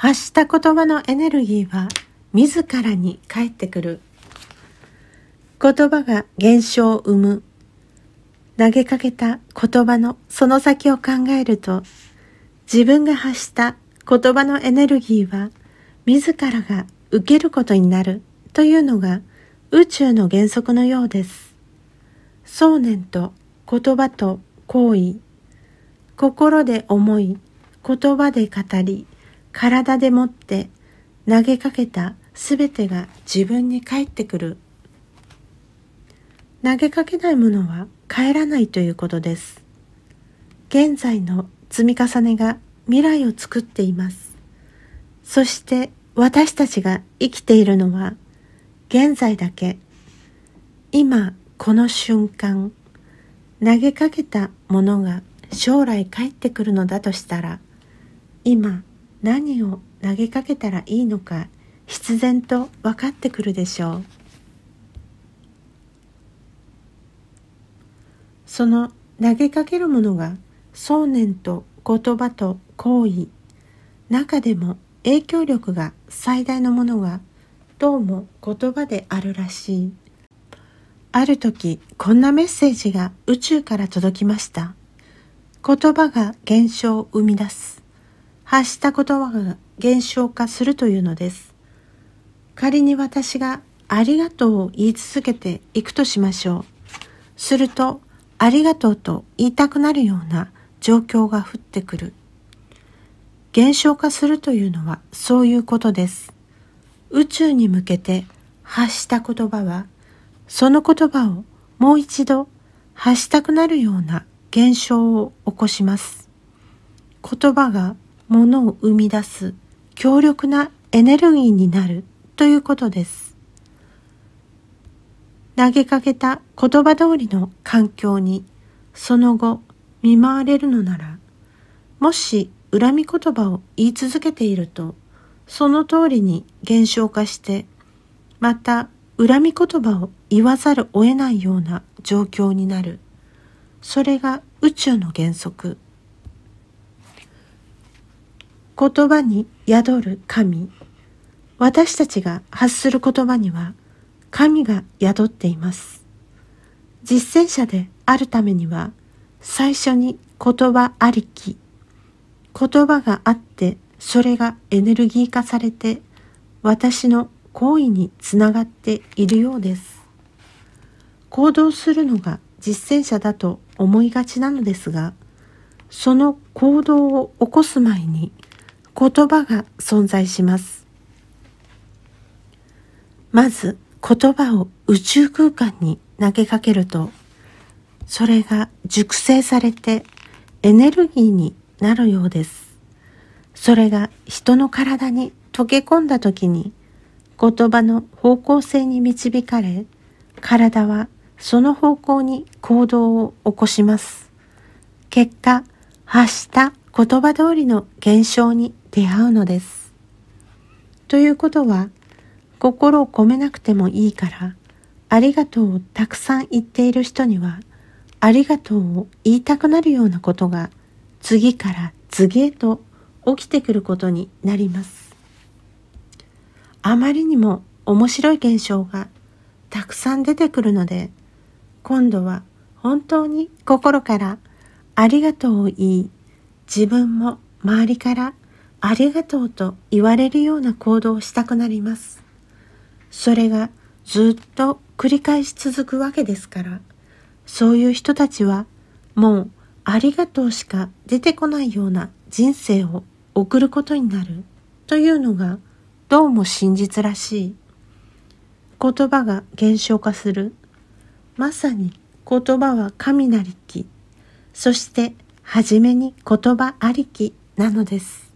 発した言葉のエネルギーは自らに返ってくる。言葉が現象を生む。投げかけた言葉のその先を考えると、自分が発した言葉のエネルギーは、自らが受けることになるというのが宇宙の原則のようです。想念と言葉と行為、心で思い、言葉で語り、体でもって投げかけたすべてが自分に返ってくる投げかけないものは帰らないということです現在の積み重ねが未来を作っていますそして私たちが生きているのは現在だけ今この瞬間投げかけたものが将来帰ってくるのだとしたら今何を投げかけたらいいのか必然と分かってくるでしょうその投げかけるものが想念と言葉と行為中でも影響力が最大のものがどうも言葉であるらしいある時こんなメッセージが宇宙から届きました言葉が現象を生み出す発した言葉が現象化するというのです。仮に私がありがとうを言い続けていくとしましょう。すると、ありがとうと言いたくなるような状況が降ってくる。減少化するというのはそういうことです。宇宙に向けて発した言葉は、その言葉をもう一度発したくなるような現象を起こします。言葉がものを生み出す強力なエネルギーになるということです。投げかけた言葉通りの環境にその後見舞われるのならもし恨み言葉を言い続けているとその通りに減少化してまた恨み言葉を言わざるを得ないような状況になるそれが宇宙の原則言葉に宿る神私たちが発する言葉には神が宿っています実践者であるためには最初に言葉ありき言葉があってそれがエネルギー化されて私の行為につながっているようです行動するのが実践者だと思いがちなのですがその行動を起こす前に言葉が存在します。まず言葉を宇宙空間に投げかけるとそれが熟成されてエネルギーになるようです。それが人の体に溶け込んだ時に言葉の方向性に導かれ体はその方向に行動を起こします。結果、発した言葉通りの現象に出会うのです。ということは心を込めなくてもいいからありがとうをたくさん言っている人にはありがとうを言いたくなるようなことが次から次へと起きてくることになります。あまりにも面白い現象がたくさん出てくるので今度は本当に心からありがとうを言い自分も周りからありがとうと言われるような行動をしたくなります。それがずっと繰り返し続くわけですから、そういう人たちはもうありがとうしか出てこないような人生を送ることになるというのがどうも真実らしい。言葉が減少化する。まさに言葉は神なりき。そして初めに言葉ありきなのです。